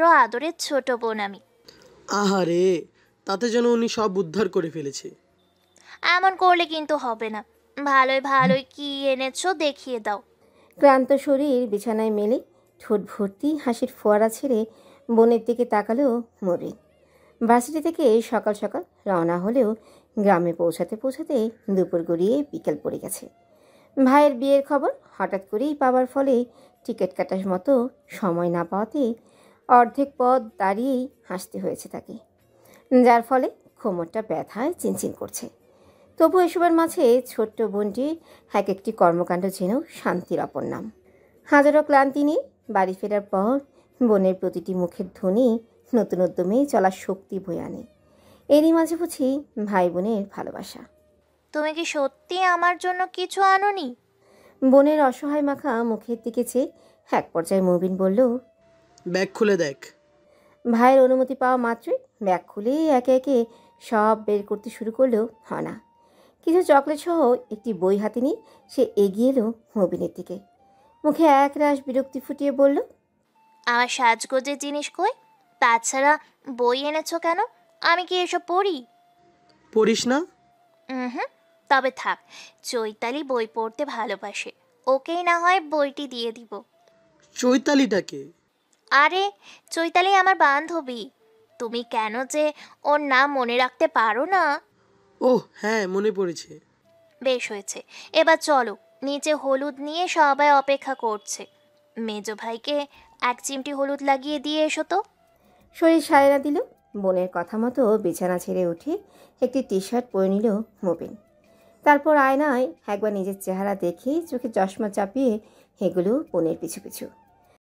একমাত্র আদরের ছোট বোন আমি আহারে তাতে যেন উনি সব উদ্ধার করে ফেলেছে এমন করলে কিন্তু হবে না ভালোই ভালোই কি এনেছো দেখিয়ে দাও ক্লান্ত শরীর বিছানায় মেলে ঠোঁট ভর্তি হাসির ফোয়ারা ছেড়ে বোনের দিকে তাকালেও মরি ভার্সিটি থেকে সকাল সকাল রওনা হলেও গ্রামে পৌঁছাতে পৌঁছাতে দুপুর গড়িয়ে বিকেল পড়ে গেছে ভাইয়ের বিয়ের খবর হঠাৎ করেই পাওয়ার ফলে টিকিট কাটার মতো সময় না পাওয়াতে অর্ধেক পথ দাঁড়িয়েই হাসতে হয়েছে তাকে যার ফলে খোমরটা ব্যথায় চিনচিন করছে তবু এসবের মাঝে ছোট্ট বোনটি এক একটি কর্মকাণ্ড যেন শান্তির অপর নাম হাজারো ক্লান্তি নিয়ে বাড়ি ফেরার পর বোনের প্রতিটি মুখের ধ্বনি নতুন উদ্যমে চলার শক্তি বয়ে আনে এরই মাঝে বুঝি ভাই বোনের ভালোবাসা তুমি কি সত্যি আমার জন্য কিছু আনোনি বোনের অসহায় মাখা মুখের দিকে চেয়ে এক পর্যায়ে মুবিন বলল ব্যাগ খুলে দেখ ভাইয়ের অনুমতি পাওয়া মাত্রই ব্যাগ খুলেই একে একে সব বের করতে শুরু করলেও হনা কিছু চকলেট সহ একটি বই হাতে নিয়ে সে এগিয়ে এলো মবিনের দিকে মুখে রাশ বিরক্তি ফুটিয়ে বলল আমার সাজগোজের জিনিস কই তাছাড়া বই এনেছো কেন আমি কি এসব পড়ি পড়িস না হুম তবে থাক চৈতালি বই পড়তে ভালোবাসে ওকেই না হয় বইটি দিয়ে দিব চৈতালিটাকে আরে চৈতালি আমার বান্ধবী তুমি কেন যে ওর নাম মনে রাখতে পারো না ও হ্যাঁ মনে পড়েছে বেশ হয়েছে এবার চলো নিচে হলুদ নিয়ে সবাই অপেক্ষা করছে মেজ ভাইকে এক চিমটি হলুদ লাগিয়ে দিয়ে এসো তো শরীর সায়রা দিল বোনের কথা মতো বিছানা ছেড়ে উঠে একটি টি শার্ট পরে নিল মোবিন তারপর আয়নায় একবার নিজের চেহারা দেখে চোখে চশমা চাপিয়ে এগুলো বোনের পিছু পিছু